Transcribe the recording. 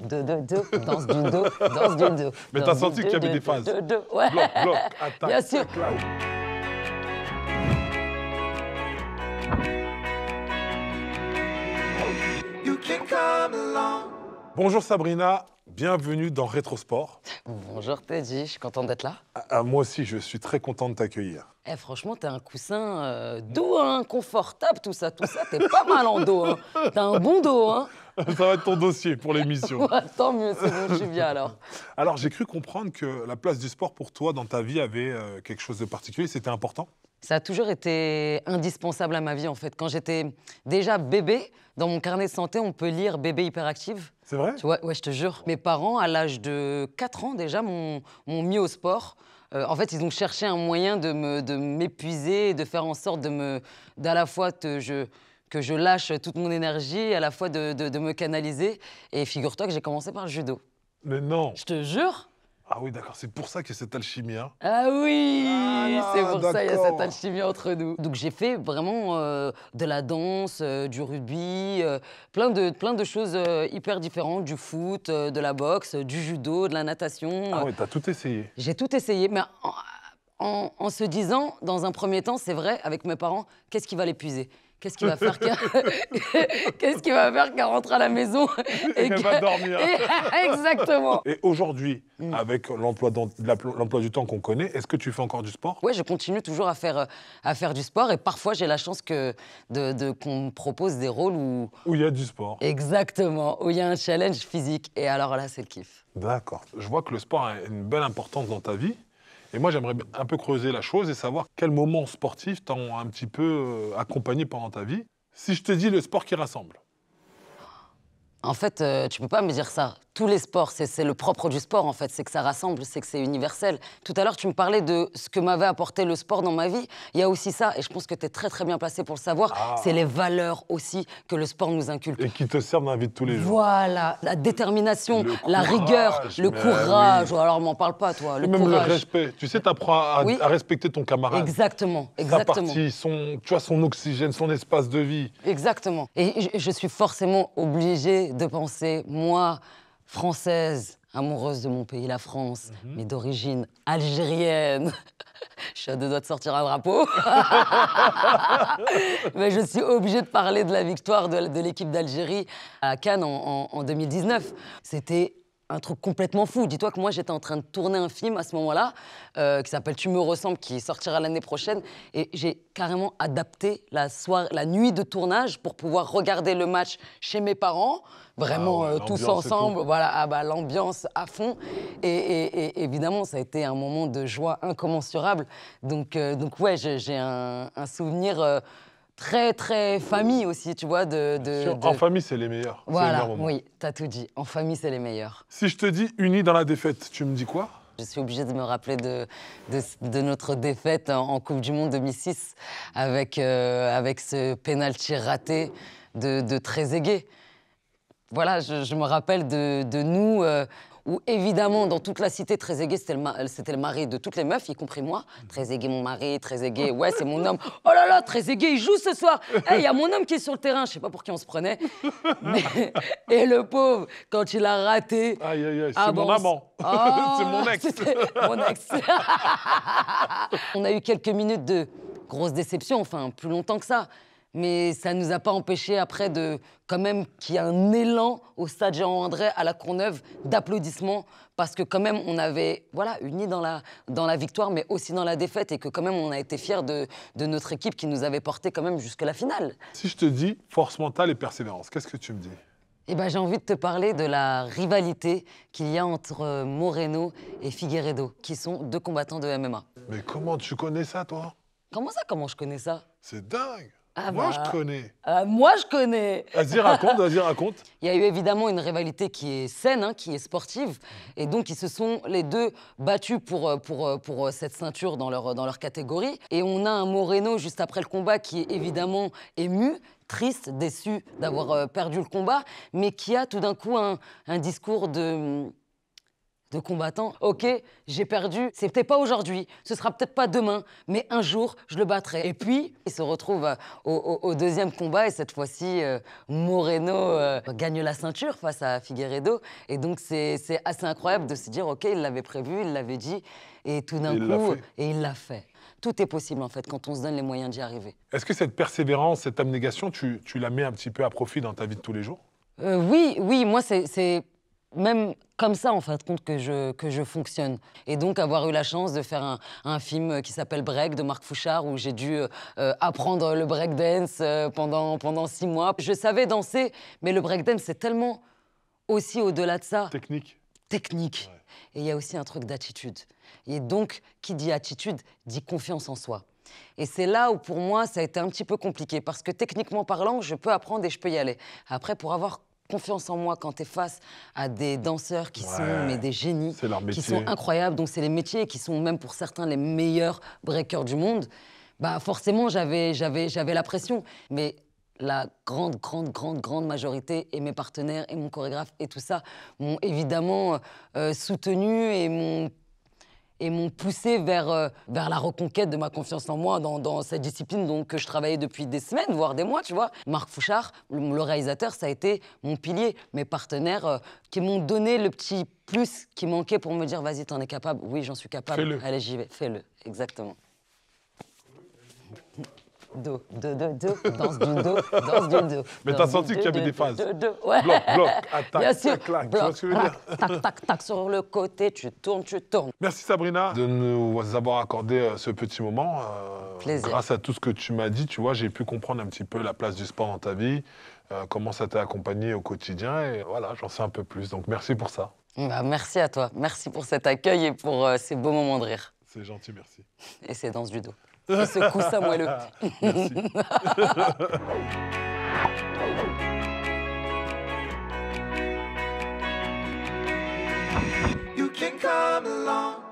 deux, deux, deux, danse du dos, danse du dos. Mais t'as senti qu'il y avait des phases. Deux, deux, ouais. Bien sûr. Bonjour Sabrina, bienvenue dans Rétrosport. Bonjour Teddy, je suis contente d'être là. Ah, ah, moi aussi, je suis très content de t'accueillir. Eh, franchement, t'as un coussin euh, doux, hein, confortable, tout ça, tout ça, t'es pas mal en dos. Hein. T'as un bon dos. Hein. Ça va être ton dossier pour l'émission. tant mieux, c'est bon, je suis bien alors. Alors, j'ai cru comprendre que la place du sport pour toi dans ta vie avait euh, quelque chose de particulier. C'était important ça a toujours été indispensable à ma vie en fait. Quand j'étais déjà bébé, dans mon carnet de santé, on peut lire bébé hyperactif ». C'est vrai Oui, Ouais, je te jure. Mes parents, à l'âge de 4 ans déjà, m'ont mis au sport. Euh, en fait, ils ont cherché un moyen de m'épuiser, de, de faire en sorte de me, d'à la fois te, je, que je lâche toute mon énergie, à la fois de, de, me canaliser. Et figure-toi que j'ai commencé par le judo. Mais non Je te jure ah oui, d'accord, c'est pour ça qu'il y a cette alchimie. Hein. Ah oui, ah c'est pour ça qu'il y a cette alchimie entre nous. Donc j'ai fait vraiment euh, de la danse, euh, du rugby, euh, plein, de, plein de choses hyper différentes, du foot, de la boxe, du judo, de la natation. Ah oui, t'as tout essayé. J'ai tout essayé, mais en, se disant, dans un premier temps, c'est vrai, avec mes parents, qu'est-ce qui va l'épuiser Qu'est-ce qui va faire qu'est-ce qui va faire qu'elle rentre à la maison et, qu'elle va dormir Exactement. Et aujourd'hui, mm. avec l'emploi du temps qu'on connaît, est-ce que tu fais encore du sport Oui, je continue toujours à faire, euh, à faire du sport et parfois j'ai la chance de, qu'on me propose des rôles où où il y a du sport. Exactement, où il y a un challenge physique et alors là, c'est le kiff. D'accord. Je vois que le sport a une belle importance dans ta vie. Et moi, j'aimerais un peu creuser la chose et savoir quel moment sportif t'a un petit peu euh, accompagné pendant ta vie. Si je te dis le sport qui rassemble, en fait, euh, tu peux pas me dire ça. Tous les sports, c'est le propre du sport, en fait. C'est que ça rassemble, c'est que c'est universel. Tout à l'heure, tu me parlais de ce que m'avait apporté le sport dans ma vie. Il y a aussi ça, et je pense que tu es très, très bien placé pour le savoir. Ah. C'est les valeurs aussi que le sport nous inculque. Et qui te servent dans la vie de tous les jours. Voilà, la détermination, la rigueur, le courage. Oh, alors, m'en parle pas, toi. même le respect. Tu sais, tu apprends à, respecter ton camarade. Exactement, exactement. Sa son, tu vois, son oxygène, son espace de vie. Exactement. Et je, je suis forcément obligée de penser, moi, française, amoureuse de mon pays, la France, mhm. mais d'origine algérienne. je suis à deux doigts de sortir un drapeau. mais je suis obligée de parler de la victoire de, l'équipe d'Algérie à Cannes en, en 2019. C'était un truc complètement fou. Dis-toi que moi, j'étais en train de tourner un film à ce moment-là, euh, qui s'appelle Tu me ressembles, qui sortira l'année prochaine. Et j'ai carrément adapté la, soirée, la nuit de tournage pour pouvoir regarder le match chez mes parents, vraiment ah euh, tous ensemble, voilà, ah bah, l'ambiance à fond. Et, évidemment, ça a été un moment de joie incommensurable. Donc, euh, donc ouais, j'ai un, souvenir très très famille aussi, tu vois. De, En famille, c'est les meilleurs. Voilà, oui, t'as tout dit. En famille, c'est les meilleurs. Si je te dis unis dans la défaite, tu me dis quoi je suis obligée de me rappeler de, de, notre défaite en Coupe du Monde 2006 avec, euh, avec ce pénalty raté de, de Trezeguet. Voilà, je, me rappelle de, nous. Euh, où évidemment, dans toute la cité, Très aiguë c'était le, mari de toutes les meufs, y compris moi. Très aiguë mon mari, Très aiguë ouais, c'est mon homme. Oh là là, Très aiguë il joue ce soir. Eh, il y a mon homme qui est sur le terrain, je sais pas pour qui on se prenait. Et le pauvre, quand il a raté. Aïe, aïe, aïe, c'est ah mon amant. Ah, c'est mon ex. Mon ex. on a eu quelques minutes de grosse déception, enfin, plus longtemps que ça mais ça ne nous a pas empêché après de quand même qu'il y ait un élan au stade Jean-André à la Courneuve d'applaudissements parce que quand même on avait voilà unis dans la, dans la victoire mais aussi dans la défaite et que quand même on a été fiers de, de notre équipe qui nous avait porté quand même jusque la finale. Si je te dis force mentale et persévérance, qu'est-ce que tu me dis eh ben, j'ai envie de te parler de la rivalité qu'il y a entre euh, Moreno et Figueredo, qui sont deux combattants de MMA. Mais comment tu connais ça, toi Comment ça, comment je connais ça C'est dingue ah moi, bah, je connais. Euh, moi, je connais. Vas-y, raconte, vas-y, raconte. Il y a eu évidemment une rivalité qui est saine, hein, qui est sportive. Et donc, ils se sont les deux battus pour, euh, pour, euh, pour cette ceinture dans leur, dans leur catégorie. Et on a un Moreno juste après le combat qui est évidemment ému, triste, déçu d'avoir perdu le combat, mais qui a tout d'un coup un, un discours de de combattant. Ok, j'ai perdu, c'était peut pas aujourd'hui, ce sera peut-être pas demain, mais un jour, je le battrai. Et puis, il se retrouve au, deuxième combat, et cette fois-ci, euh, Moreno euh, gagne la ceinture face à Figueredo. Et donc, c'est assez incroyable de se dire, ok, il l'avait prévu, il l'avait dit, et tout d'un coup, et il l'a fait. Tout est possible, en fait, quand on se donne les moyens d'y arriver. Est-ce que cette persévérance, cette abnégation, tu, tu la mets un petit peu à profit dans ta vie de tous les jours euh, oui, oui, moi, c'est même comme ça, en fin de compte, que je, que je fonctionne. Et donc, avoir eu la chance de faire un, un film qui s'appelle Break de Marc Fouchard, où j'ai dû euh, apprendre le breakdance euh, pendant, pendant six mois. Je savais danser, mais le breakdance, c'est tellement aussi au-delà de ça. Technique. Technique. Et il y a aussi un truc d'attitude. Et donc, qui dit attitude, dit confiance en soi. Et c'est là où pour moi ça a été un petit peu compliqué parce que techniquement parlant, je peux apprendre et je peux y aller. Après, pour avoir confiance en moi quand tu es face à des danseurs qui sont mais des génies, qui sont incroyables, donc c'est les métiers qui sont même pour certains les meilleurs breakers du monde, bah forcément j'avais la pression. Mais la grande, grande, grande, grande majorité et mes partenaires et mon chorégraphe et tout ça m'ont évidemment euh, soutenu et m'ont et m'ont poussé vers, euh, vers la reconquête de ma confiance en moi dans, cette discipline donc, que je travaillais depuis des semaines, voire des mois, tu vois. Marc Fouchard, le, réalisateur, ça a été mon pilier, mes partenaires euh, qui m'ont donné le petit plus qui manquait pour me dire vas-y, t'en es capable, oui, j'en suis capable, allez, j'y vais, fais-le, exactement do, do, do, do, danse du do, danse du do. Mais t'as senti qu'il y avait des phases. Bloc, bloc, attaque, claque, tu vois ce tac, tac, tac, tac, sur le côté, tu tournes, tu tournes. Merci Sabrina de nous avoir accordé euh, ce petit moment. Euh, Plaisir. Grâce à tout ce que tu m'as dit, tu vois, j'ai pu comprendre un petit peu la place du sport dans ta vie, euh, comment ça t'a accompagné au quotidien, et voilà, j'en sais un peu plus. Donc merci pour ça. Bah, merci à toi, merci pour cet accueil et pour ces beaux moments de rire. C'est gentil, merci. Et c'est dans du dos. Et ce coussin moelleux. Merci. you can come along.